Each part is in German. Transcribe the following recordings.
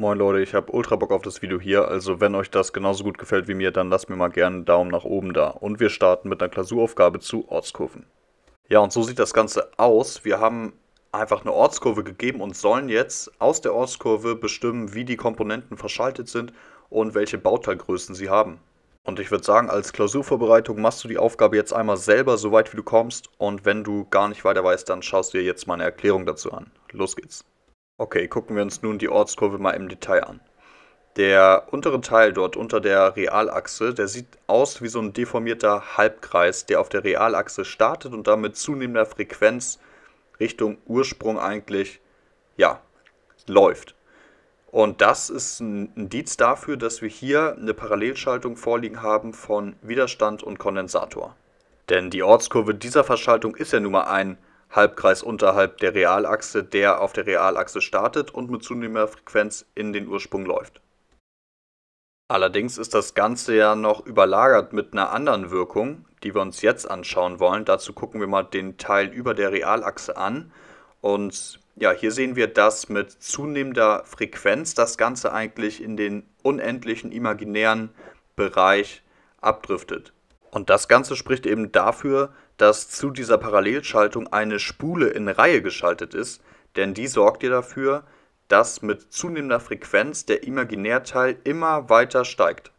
Moin Leute, ich habe ultra Bock auf das Video hier, also wenn euch das genauso gut gefällt wie mir, dann lasst mir mal gerne einen Daumen nach oben da. Und wir starten mit einer Klausuraufgabe zu Ortskurven. Ja, und so sieht das Ganze aus. Wir haben einfach eine Ortskurve gegeben und sollen jetzt aus der Ortskurve bestimmen, wie die Komponenten verschaltet sind und welche Bauteilgrößen sie haben. Und ich würde sagen, als Klausurvorbereitung machst du die Aufgabe jetzt einmal selber, so weit wie du kommst. Und wenn du gar nicht weiter weißt, dann schaust du dir jetzt meine Erklärung dazu an. Los geht's. Okay, gucken wir uns nun die Ortskurve mal im Detail an. Der untere Teil dort unter der Realachse, der sieht aus wie so ein deformierter Halbkreis, der auf der Realachse startet und damit zunehmender Frequenz Richtung Ursprung eigentlich, ja, läuft. Und das ist ein Indiz dafür, dass wir hier eine Parallelschaltung vorliegen haben von Widerstand und Kondensator. Denn die Ortskurve dieser Verschaltung ist ja nun mal ein Halbkreis unterhalb der Realachse, der auf der Realachse startet und mit zunehmender Frequenz in den Ursprung läuft. Allerdings ist das Ganze ja noch überlagert mit einer anderen Wirkung, die wir uns jetzt anschauen wollen. Dazu gucken wir mal den Teil über der Realachse an. Und ja, hier sehen wir, dass mit zunehmender Frequenz das Ganze eigentlich in den unendlichen imaginären Bereich abdriftet. Und das Ganze spricht eben dafür, dass zu dieser Parallelschaltung eine Spule in Reihe geschaltet ist, denn die sorgt ja dafür, dass mit zunehmender Frequenz der Imaginärteil immer weiter steigt.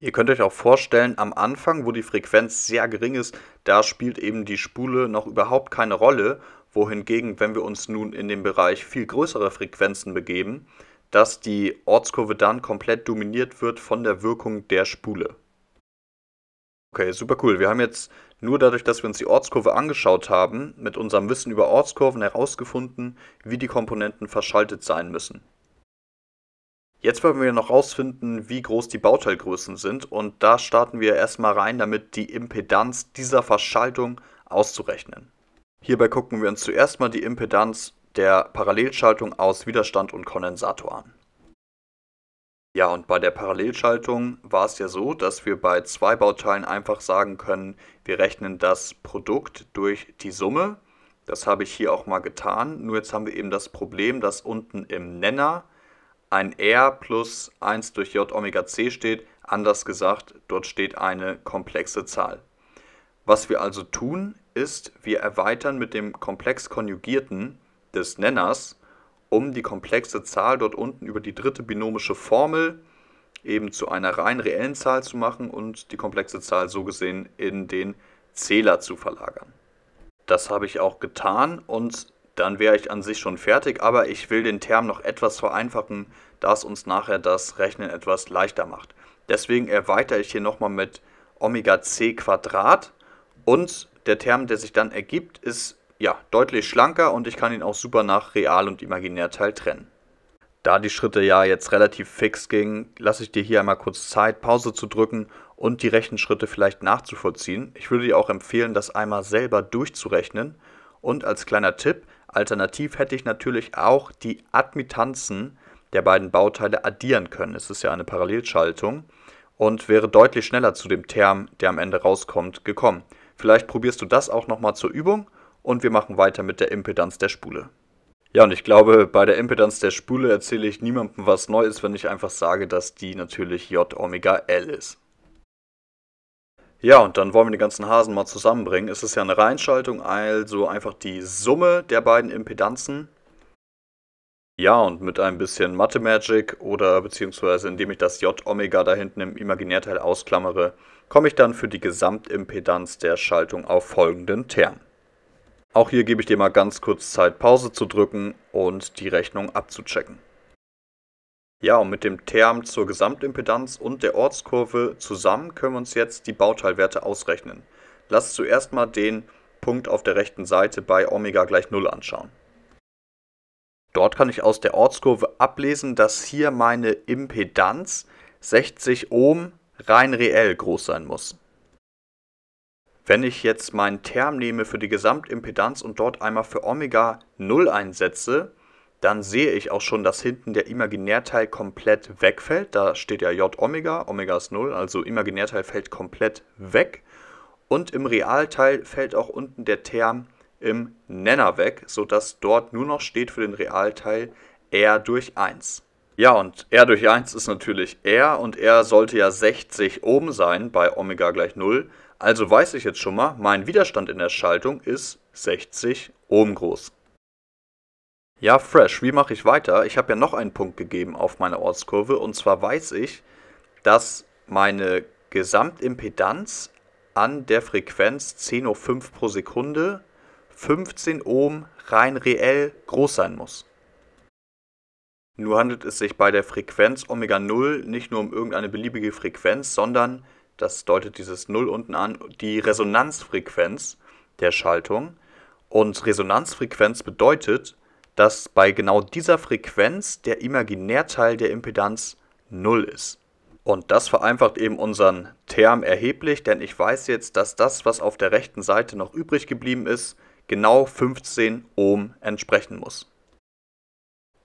Ihr könnt euch auch vorstellen, am Anfang, wo die Frequenz sehr gering ist, da spielt eben die Spule noch überhaupt keine Rolle, wohingegen, wenn wir uns nun in den Bereich viel größerer Frequenzen begeben, dass die Ortskurve dann komplett dominiert wird von der Wirkung der Spule. Okay, super cool. Wir haben jetzt nur dadurch, dass wir uns die Ortskurve angeschaut haben, mit unserem Wissen über Ortskurven herausgefunden, wie die Komponenten verschaltet sein müssen. Jetzt wollen wir noch herausfinden, wie groß die Bauteilgrößen sind und da starten wir erstmal rein, damit die Impedanz dieser Verschaltung auszurechnen. Hierbei gucken wir uns zuerst mal die Impedanz der Parallelschaltung aus Widerstand und Kondensator an. Ja, und bei der Parallelschaltung war es ja so, dass wir bei zwei Bauteilen einfach sagen können, wir rechnen das Produkt durch die Summe. Das habe ich hier auch mal getan. Nur jetzt haben wir eben das Problem, dass unten im Nenner ein R plus 1 durch J Omega C steht. Anders gesagt, dort steht eine komplexe Zahl. Was wir also tun, ist, wir erweitern mit dem komplex konjugierten des Nenners um die komplexe Zahl dort unten über die dritte binomische Formel eben zu einer rein reellen Zahl zu machen und die komplexe Zahl so gesehen in den Zähler zu verlagern. Das habe ich auch getan und dann wäre ich an sich schon fertig, aber ich will den Term noch etwas vereinfachen, da es uns nachher das Rechnen etwas leichter macht. Deswegen erweitere ich hier nochmal mit Omega c Quadrat und der Term, der sich dann ergibt, ist ja, deutlich schlanker und ich kann ihn auch super nach Real- und Imaginärteil trennen. Da die Schritte ja jetzt relativ fix gingen, lasse ich dir hier einmal kurz Zeit, Pause zu drücken und die Rechenschritte vielleicht nachzuvollziehen. Ich würde dir auch empfehlen, das einmal selber durchzurechnen. Und als kleiner Tipp, alternativ hätte ich natürlich auch die Admitanzen der beiden Bauteile addieren können. Es ist ja eine Parallelschaltung und wäre deutlich schneller zu dem Term, der am Ende rauskommt, gekommen. Vielleicht probierst du das auch nochmal zur Übung und wir machen weiter mit der Impedanz der Spule. Ja, und ich glaube, bei der Impedanz der Spule erzähle ich niemandem was Neues, wenn ich einfach sage, dass die natürlich J Omega L ist. Ja, und dann wollen wir den ganzen Hasen mal zusammenbringen. Es ist ja eine Reinschaltung, also einfach die Summe der beiden Impedanzen. Ja, und mit ein bisschen Mathe Magic oder beziehungsweise indem ich das J Omega da hinten im Imaginärteil ausklammere, komme ich dann für die Gesamtimpedanz der Schaltung auf folgenden Term. Auch hier gebe ich dir mal ganz kurz Zeit, Pause zu drücken und die Rechnung abzuchecken. Ja, und mit dem Term zur Gesamtimpedanz und der Ortskurve zusammen können wir uns jetzt die Bauteilwerte ausrechnen. Lass zuerst mal den Punkt auf der rechten Seite bei Omega gleich 0 anschauen. Dort kann ich aus der Ortskurve ablesen, dass hier meine Impedanz 60 Ohm rein reell groß sein muss. Wenn ich jetzt meinen Term nehme für die Gesamtimpedanz und dort einmal für Omega 0 einsetze, dann sehe ich auch schon, dass hinten der Imaginärteil komplett wegfällt. Da steht ja J Omega, Omega ist 0, also Imaginärteil fällt komplett weg. Und im Realteil fällt auch unten der Term im Nenner weg, sodass dort nur noch steht für den Realteil R durch 1. Ja, und R durch 1 ist natürlich R und R sollte ja 60 oben sein bei Omega gleich 0. Also weiß ich jetzt schon mal, mein Widerstand in der Schaltung ist 60 Ohm groß. Ja, fresh, wie mache ich weiter? Ich habe ja noch einen Punkt gegeben auf meiner Ortskurve und zwar weiß ich, dass meine Gesamtimpedanz an der Frequenz 10 hoch 5 pro Sekunde 15 Ohm rein reell groß sein muss. Nur handelt es sich bei der Frequenz Omega 0 nicht nur um irgendeine beliebige Frequenz, sondern das deutet dieses Null unten an, die Resonanzfrequenz der Schaltung. Und Resonanzfrequenz bedeutet, dass bei genau dieser Frequenz der Imaginärteil der Impedanz Null ist. Und das vereinfacht eben unseren Term erheblich, denn ich weiß jetzt, dass das, was auf der rechten Seite noch übrig geblieben ist, genau 15 Ohm entsprechen muss.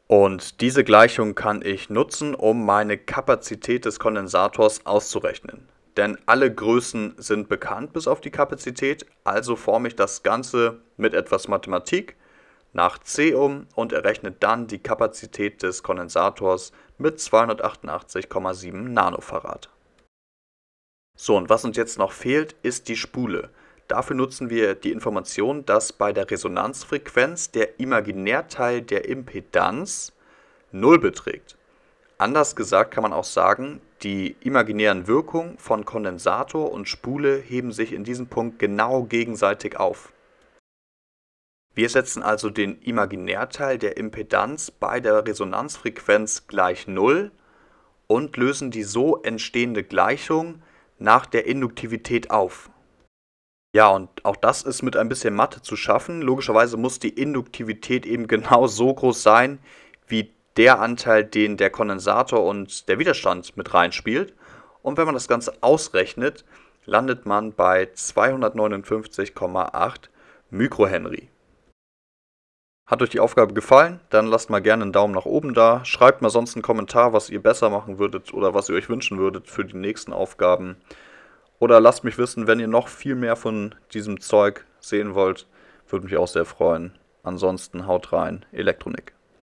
Und diese Gleichung kann ich nutzen, um meine Kapazität des Kondensators auszurechnen denn alle Größen sind bekannt bis auf die Kapazität, also forme ich das Ganze mit etwas Mathematik nach C um und errechne dann die Kapazität des Kondensators mit 288,7 Nanofarad. So, und was uns jetzt noch fehlt, ist die Spule. Dafür nutzen wir die Information, dass bei der Resonanzfrequenz der Imaginärteil der Impedanz 0 beträgt. Anders gesagt kann man auch sagen, die imaginären Wirkungen von Kondensator und Spule heben sich in diesem Punkt genau gegenseitig auf. Wir setzen also den Imaginärteil der Impedanz bei der Resonanzfrequenz gleich 0 und lösen die so entstehende Gleichung nach der Induktivität auf. Ja, und auch das ist mit ein bisschen Mathe zu schaffen. Logischerweise muss die Induktivität eben genau so groß sein wie der Anteil, den der Kondensator und der Widerstand mit reinspielt. Und wenn man das Ganze ausrechnet, landet man bei 259,8 Mikrohenry. Hat euch die Aufgabe gefallen? Dann lasst mal gerne einen Daumen nach oben da. Schreibt mal sonst einen Kommentar, was ihr besser machen würdet oder was ihr euch wünschen würdet für die nächsten Aufgaben. Oder lasst mich wissen, wenn ihr noch viel mehr von diesem Zeug sehen wollt. Würde mich auch sehr freuen. Ansonsten haut rein, Elektronik.